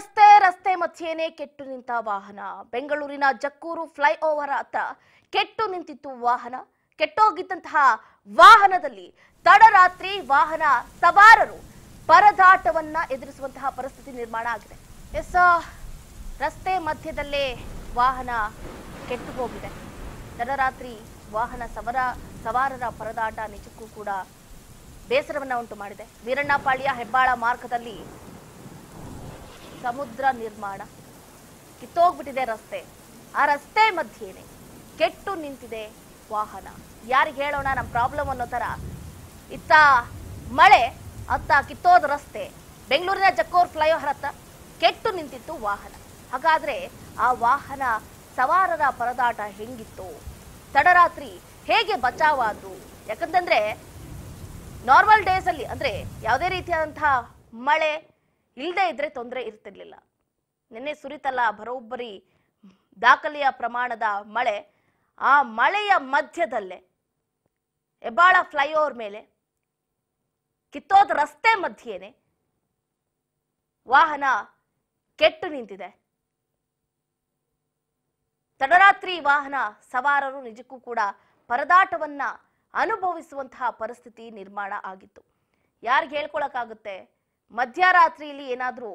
ರಸ್ತೆ ರಸ್ತೆ ಮಧ್ಯೆನೇ ಕೆಟ್ಟು ನಿಂತ ವಾಹನ ಬೆಂಗಳೂರಿನ ಜಕ್ಕೂರು ಫ್ಲೈಓವರ್ ಹತ್ರ ಕೆಟ್ಟು ನಿಂತಿತ್ತು ವಾಹನ ಕೆಟ್ಟೋಗಿದ್ದಂತಹ ವಾಹನದಲ್ಲಿ ತಡರಾತ್ರಿ ವಾಹನ ಸವಾರರು ಪರದಾಟವನ್ನ ಎದುರಿಸುವಂತಹ ಪರಿಸ್ಥಿತಿ ನಿರ್ಮಾಣ ಆಗಿದೆ ಎಸ್ ರಸ್ತೆ ಮಧ್ಯದಲ್ಲೇ ವಾಹನ ಕೆಟ್ಟು ಹೋಗಿದೆ ತಡರಾತ್ರಿ ವಾಹನ ಸವರ ಸವಾರರ ಪರದಾಟ ನಿಜಕ್ಕೂ ಕೂಡ ಬೇಸರವನ್ನ ಉಂಟು ಮಾಡಿದೆ ವೀರಣ್ಣಪಾಳ್ಯ ಹೆಬ್ಬಾಳ ಮಾರ್ಗದಲ್ಲಿ ಸಮುದ್ರ ನಿರ್ಮಾಣ ಕಿತ್ತೋಗ್ಬಿಟ್ಟಿದೆ ರಸ್ತೆ ಆ ರಸ್ತೆ ಮಧ್ಯೆನೆ ಕೆಟ್ಟು ನಿಂತಿದೆ ವಾಹನ ಯಾರಿಗೆ ಹೇಳೋಣ ನಮ್ಮ ಪ್ರಾಬ್ಲಮ್ ಅನ್ನೋ ಥರ ಇತ್ತ ಮಳೆ ಅತ್ತ ಕಿತ್ತೋದ ರಸ್ತೆ ಬೆಂಗಳೂರಿನ ಜಕ್ಕೋರ್ ಫ್ಲೈಓವರ್ ಹತ್ತ ಕೆಟ್ಟು ನಿಂತಿತ್ತು ವಾಹನ ಹಾಗಾದ್ರೆ ಆ ವಾಹನ ಸವಾರರ ಪರದಾಟ ಹೆಂಗಿತ್ತು ತಡರಾತ್ರಿ ಹೇಗೆ ಬಚಾವಾದ್ರು ಯಾಕಂತಂದ್ರೆ ನಾರ್ಮಲ್ ಡೇಸಲ್ಲಿ ಅಂದರೆ ಯಾವುದೇ ರೀತಿಯಾದಂತಹ ಮಳೆ ಇಲ್ಲದೆ ಇದ್ರೆ ತೊಂದರೆ ಇರ್ತಿರ್ಲಿಲ್ಲ ನಿನ್ನೆ ಸುರಿತಲ್ಲ ಬರೋಬ್ಬರಿ ದಾಖಲೆಯ ಪ್ರಮಾಣದ ಮಳೆ ಆ ಮಳೆಯ ಮಧ್ಯದಲ್ಲೇ ಹೆಬ್ಬಾಳ ಫ್ಲೈಓವರ್ ಮೇಲೆ ಕಿತ್ತೋದ ರಸ್ತೆ ಮಧ್ಯೇನೆ ವಾಹನ ಕೆಟ್ಟು ನಿಂತಿದೆ ತಡರಾತ್ರಿ ವಾಹನ ಸವಾರರು ನಿಜಕ್ಕೂ ಕೂಡ ಪರದಾಟವನ್ನ ಅನುಭವಿಸುವಂತಹ ಪರಿಸ್ಥಿತಿ ನಿರ್ಮಾಣ ಆಗಿತ್ತು ಯಾರಿಗೆ ಹೇಳ್ಕೊಳಕ್ಕಾಗುತ್ತೆ ಮಧ್ಯರಾತ್ರಿಯಲ್ಲಿ ಏನಾದರೂ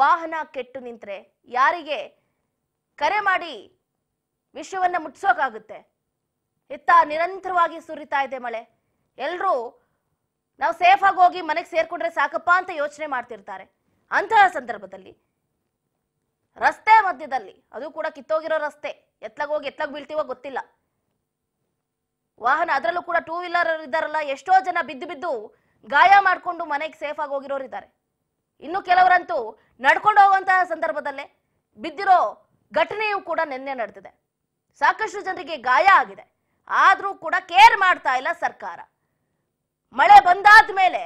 ವಾಹನ ಕೆಟ್ಟು ನಿಂತರೆ ಯಾರಿಗೆ ಕರೆ ಮಾಡಿ ವಿಶ್ವವನ್ನು ಮುಟ್ಸೋಕಾಗುತ್ತೆ ಇತ್ತ ನಿರಂತರವಾಗಿ ಸುರಿತಾ ಇದೆ ಮಳೆ ಎಲ್ಲರೂ ನಾವು ಸೇಫ್ ಆಗಿ ಹೋಗಿ ಮನೆಗೆ ಸೇರ್ಕೊಂಡ್ರೆ ಸಾಕಪ್ಪ ಅಂತ ಯೋಚನೆ ಮಾಡ್ತಿರ್ತಾರೆ ಅಂತಹ ಸಂದರ್ಭದಲ್ಲಿ ರಸ್ತೆ ಮಧ್ಯದಲ್ಲಿ ಅದು ಕೂಡ ಕಿತ್ತೋಗಿರೋ ರಸ್ತೆ ಎತ್ಲಾಗ ಹೋಗಿ ಎತ್ಲಾಗ ಬೀಳ್ತೀವೋ ಗೊತ್ತಿಲ್ಲ ವಾಹನ ಅದರಲ್ಲೂ ಕೂಡ ಟೂ ವೀಲರ್ ಇದ್ದಾರಲ್ಲ ಎಷ್ಟೋ ಜನ ಬಿದ್ದು ಬಿದ್ದು ಗಾಯ ಮಾಡಿಕೊಂಡು ಮನೆಗೆ ಸೇಫ್ ಆಗಿ ಹೋಗಿರೋರು ಇದ್ದಾರೆ ಇನ್ನು ಕೆಲವರಂತೂ ನಡ್ಕೊಂಡು ಹೋಗುವಂತಹ ಸಂದರ್ಭದಲ್ಲೇ ಬಿದ್ದಿರೋ ಘಟನೆಯೂ ಕೂಡ ನಿನ್ನೆ ನಡೆದಿದೆ ಸಾಕಷ್ಟು ಜನರಿಗೆ ಗಾಯ ಆಗಿದೆ ಆದರೂ ಕೂಡ ಕೇರ್ ಮಾಡ್ತಾ ಇಲ್ಲ ಸರ್ಕಾರ ಮಳೆ ಬಂದಾದ ಮೇಲೆ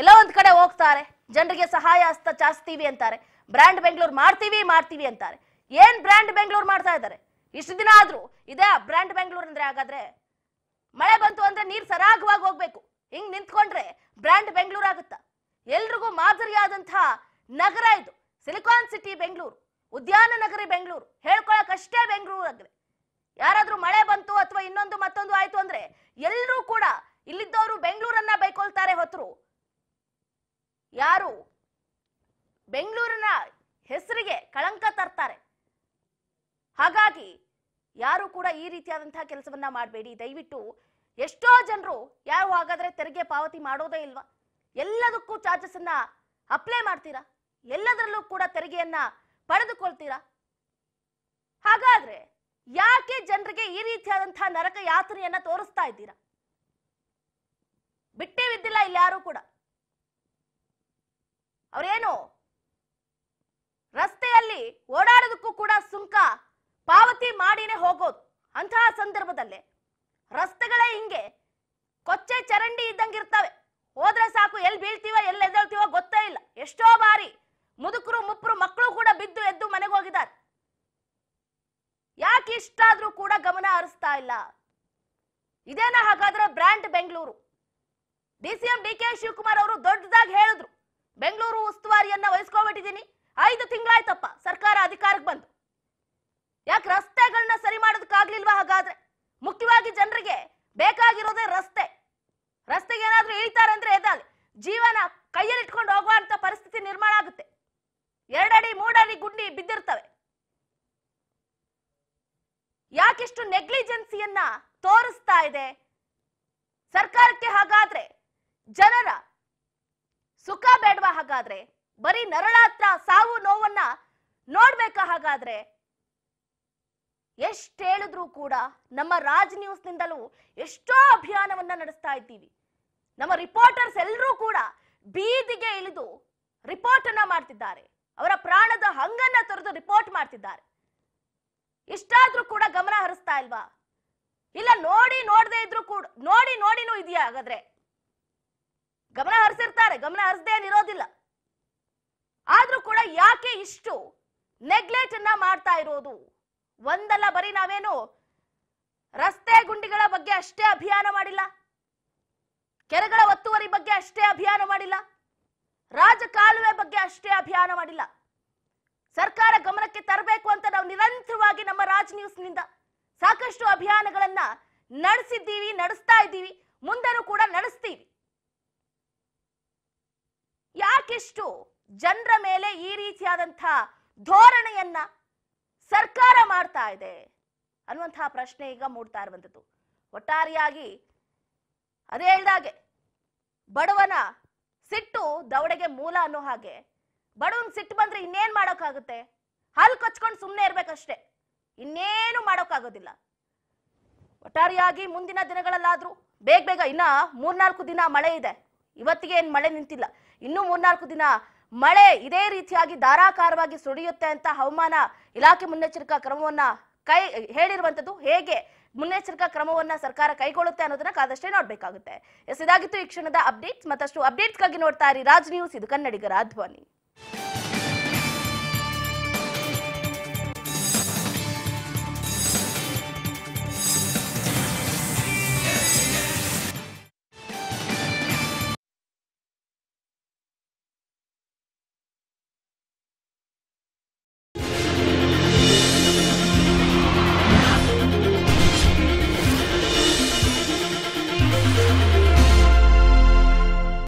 ಎಲ್ಲ ಒಂದ್ ಕಡೆ ಹೋಗ್ತಾರೆ ಜನರಿಗೆ ಸಹಾಯ ಹಸ್ತ ಚಾಸ್ತೀವಿ ಅಂತಾರೆ ಬ್ರ್ಯಾಂಡ್ ಬೆಂಗಳೂರು ಮಾಡ್ತೀವಿ ಮಾಡ್ತೀವಿ ಅಂತಾರೆ ಏನ್ ಬ್ರ್ಯಾಂಡ್ ಬೆಂಗಳೂರು ಮಾಡ್ತಾ ಇದ್ದಾರೆ ಇಷ್ಟು ದಿನ ಆದ್ರೂ ಇದೇ ಬ್ರ್ಯಾಂಡ್ ಬೆಂಗಳೂರು ಅಂದ್ರೆ ಹಾಗಾದ್ರೆ ಮಳೆ ಬಂತು ಅಂದ್ರೆ ನೀರ್ ಸರಾಗವಾಗಿ ಹೋಗ್ಬೇಕು ಆದಂತಹ ನಗರ ಇದು ಸಿಲಿಕಾನ್ ಸಿಟಿ ಬೆಂಗಳೂರು ಉದ್ಯಾನ ನಗರಿ ಬೆಂಗಳೂರು ಅಷ್ಟೇ ಬೆಂಗಳೂರು ಆಗಿದೆ ಯಾರಾದ್ರೂ ಮಳೆ ಬಂತು ಅಥವಾ ಇನ್ನೊಂದು ಮತ್ತೊಂದು ಆಯ್ತು ಅಂದ್ರೆ ಎಲ್ಲರೂ ಕೂಡ ಇಲ್ಲಿದ್ದವರು ಬೆಂಗಳೂರನ್ನ ಬೈಕೊಳ್ತಾರೆ ಹೊತ್ತರು ಯಾರು ಬೆಂಗಳೂರಿನ ಹೆಸರಿಗೆ ಕಳಂಕ ತರ್ತಾರೆ ಹಾಗಾಗಿ ಯಾರು ಕೂಡ ಈ ರೀತಿಯಾದಂತಹ ಕೆಲಸವನ್ನ ಮಾಡಬೇಡಿ ದಯವಿಟ್ಟು ಎಷ್ಟೋ ಜನರು ಯಾರು ಹಾಗಾದ್ರೆ ತೆರಿಗೆ ಪಾವತಿ ಮಾಡೋದೇ ಇಲ್ವಾ ಎಲ್ಲದಕ್ಕೂ ಚಾರ್ಜಸ್ ಅನ್ನ ಅಪ್ಲೈ ಮಾಡ್ತೀರಾ ಎಲ್ಲದರಲ್ಲೂ ಕೂಡ ತೆರಿಗೆಯನ್ನ ಪಡೆದುಕೊಳ್ತೀರಾ ಹಾಗಾದ್ರೆ ಯಾಕೆ ಜನರಿಗೆ ಈ ರೀತಿಯಾದಂತಹ ನರಕ ಯಾತನೆಯನ್ನ ತೋರಿಸ್ತಾ ಇದ್ದೀರಾ ಬಿಟ್ಟೇ ಬಿದ್ದಿಲ್ಲ ಇಲ್ಲಿ ಯಾರು ಕೂಡ ಅವರೇನು ರಸ್ತೆಯಲ್ಲಿ ಓಡಾಡೋದಕ್ಕೂ ಕೂಡ ಸುಂಕ ಪಾವತಿ ಮಾಡಿನೇ ಹೋಗೋದು ಅಂತಹ ಸಂದರ್ಭದಲ್ಲಿ ರಸ್ತೆಗಳೇ ಹಿಂಗೆ ಕೊಚ್ಚೆ ಚರಂಡಿ ಇದ್ದಂಗಿರ್ತಾವೆ ಎಲ್ಲಿ ಬೀಳ್ತೀವ ಎಲ್ಲಿ ಎದ್ದೇಳ್ತೀವೋ ಗೊತ್ತೇ ಇಲ್ಲ ಎಷ್ಟೋ ಬಾರಿ ಮುದುಕರು ಮುಪ್ಪರು ಮಕ್ಕಳು ಕೂಡ ಬಿದ್ದು ಎದ್ದು ಮನೆಗೆ ಹೋಗಿದ್ದಾರೆ ಯಾಕೆ ಇಷ್ಟಾದ್ರೂ ಕೂಡ ಗಮನ ಹರಿಸ್ತಾ ಇಲ್ಲ ಇದೇನ ಹಾಗಾದ್ರೆ brand Bengaluru D C M D K Shivakumar ಅವರು ದೊಡ್ಡದಾಗಿ ಹೇಳಿದ್ರು ಬೆಂಗಳೂರು ಉಸ್ತುವಾರಿಯನ್ನ ವಹಿಸ್ಕೊಬಿಟ್ಟಿದ್ದೀನಿ ಐದು ತಿಂಗಳಾಯ್ತಪ್ಪ ಸರ್ಕಾರ ಅಧಿಕಾರಕ್ಕೆ ಬಂತು ಯಾಕೆ ರಸ್ತೆ ಸಾಕಷ್ಟು ನೆಗ್ಲಿಜೆನ್ಸಿಯನ್ನ ತೋರಿಸ್ತಾ ಇದೆ ಸರ್ಕಾರಕ್ಕೆ ಹಾಗಾದ್ರೆ ಜನರ ಸುಖ ಬೇಡವಾ ಹಾಗಾದ್ರೆ ಬರೀ ನರಳಾತ್ರ ಸಾವು ನೋವನ್ನ ನೋಡ್ಬೇಕ ಹಾಗಾದ್ರೆ ಎಷ್ಟ್ ಹೇಳಿದ್ರು ಕೂಡ ನಮ್ಮ ರಾಜ್ ನ್ಯೂಸ್ ನಿಂದಲೂ ಎಷ್ಟೋ ಅಭಿಯಾನವನ್ನ ನಡೆಸ್ತಾ ಇದ್ದೀವಿ ನಮ್ಮ ರಿಪೋರ್ಟರ್ಸ್ ಎಲ್ಲರೂ ಕೂಡ ಬೀದಿಗೆ ಇಳಿದು ರಿಪೋರ್ಟ್ ಅನ್ನ ಮಾಡ್ತಿದ್ದಾರೆ ಅವರ ಪ್ರಾಣದ ಹಂಗನ್ನ ತೊರೆದು ರಿಪೋರ್ಟ್ ಮಾಡ್ತಿದ್ದಾರೆ ಇಷ್ಟಾದ್ರೂ ಕೂಡ ಗಮನ ಹರಿಸ್ತಾ ಇಲ್ವಾ ಇಲ್ಲ ನೋಡಿ ನೋಡದೆ ಇದ್ರು ಕೂಡ ನೋಡಿ ನೋಡಿನೂ ಇದೆಯಾ ಹಾಗಾದ್ರೆ ಗಮನ ಹರಿಸಿರ್ತಾರೆ ಗಮನ ಹರಿಸದೇ ಇರೋದಿಲ್ಲ ಆದ್ರೂ ಕೂಡ ಯಾಕೆ ಇಷ್ಟು ನೆಗ್ಲೆಕ್ಟ್ ಅನ್ನ ಮಾಡ್ತಾ ಇರೋದು ಒಂದಲ್ಲ ಬರೀ ನಾವೇನು ರಸ್ತೆ ಗುಂಡಿಗಳ ಬಗ್ಗೆ ಅಷ್ಟೇ ಅಭಿಯಾನ ಮಾಡಿಲ್ಲ ಕೆರೆಗಳ ಒತ್ತುವರಿ ಬಗ್ಗೆ ಅಷ್ಟೇ ಅಭಿಯಾನ ಮಾಡಿಲ್ಲ ರಾಜಕಾಲುವೆ ಬಗ್ಗೆ ಅಷ್ಟೇ ಅಭಿಯಾನ ಮಾಡಿಲ್ಲ ಸರ್ಕಾರ ರಾಜ್ ನ್ಯೂಸ್ ನಿಂದ ಸಾಕಷ್ಟು ಅಭಿಯಾನಗಳನ್ನ ನಡೆಸಿದ್ದೀವಿ ನಡೆಸ್ತಾ ಇದ್ದೀವಿ ಮುಂದರೂ ಕೂಡ ನಡೆಸ್ತೀವಿ ಯಾಕೆಷ್ಟು ಜನರ ಮೇಲೆ ಈ ರೀತಿಯಾದಂತಹ ಧೋರಣೆಯನ್ನ ಸರ್ಕಾರ ಮಾಡ್ತಾ ಇದೆ ಅನ್ನುವಂತಹ ಪ್ರಶ್ನೆ ಈಗ ಮೂಡ್ತಾ ಇರುವಂತದ್ದು ಒಟ್ಟಾರೆಯಾಗಿ ಅದೇ ಹೇಳಿದಾಗೆ ಬಡವನ ಸಿಟ್ಟು ದವಡೆಗೆ ಮೂಲ ಅನ್ನೋ ಹಾಗೆ ಬಡವನ್ ಸಿಟ್ಟು ಬಂದ್ರೆ ಇನ್ನೇನ್ ಮಾಡೋಕ್ಕಾಗುತ್ತೆ ಹಲ್ ಕಚ್ಕೊಂಡು ಸುಮ್ಮನೆ ಇರ್ಬೇಕಷ್ಟೇ ಇನ್ನೇನು ಮಾಡೋಕ್ಕಾಗೋದಿಲ್ಲ ಒಟ್ಟಾರಿಯಾಗಿ ಮುಂದಿನ ದಿನಗಳಲ್ಲಾದರೂ ಬೇಗ ಬೇಗ ಇನ್ನ ಮೂರ್ನಾಲ್ಕು ದಿನ ಮಳೆ ಇದೆ ಇವತ್ತಿಗೆ ಏನು ಮಳೆ ನಿಂತಿಲ್ಲ ಇನ್ನೂ ಮೂರ್ನಾಲ್ಕು ದಿನ ಮಳೆ ಇದೇ ರೀತಿಯಾಗಿ ಧಾರಾಕಾರವಾಗಿ ಸುರಿಯುತ್ತೆ ಅಂತ ಹವಾಮಾನ ಇಲಾಖೆ ಮುನ್ನೆಚ್ಚರಿಕಾ ಕ್ರಮವನ್ನ ಕೈ ಹೇಳಿರುವಂಥದ್ದು ಹೇಗೆ ಮುನ್ನೆಚ್ಚರಿಕಾ ಕ್ರಮವನ್ನ ಸರ್ಕಾರ ಕೈಗೊಳ್ಳುತ್ತೆ ಅನ್ನೋದನ್ನ ಕಾದಷ್ಟೇ ನೋಡ್ಬೇಕಾಗುತ್ತೆ ಎಸ್ ಇದಾಗಿತ್ತು ಈ ಕ್ಷಣದ ಅಪ್ಡೇಟ್ಸ್ ಮತ್ತಷ್ಟು ಅಪ್ಡೇಟ್ಸ್ಗಾಗಿ ನೋಡ್ತಾ ಇರಿ ರಾಜ್ ನ್ಯೂಸ್ ಇದು ಕನ್ನಡಿಗರ ಧ್ವನಿ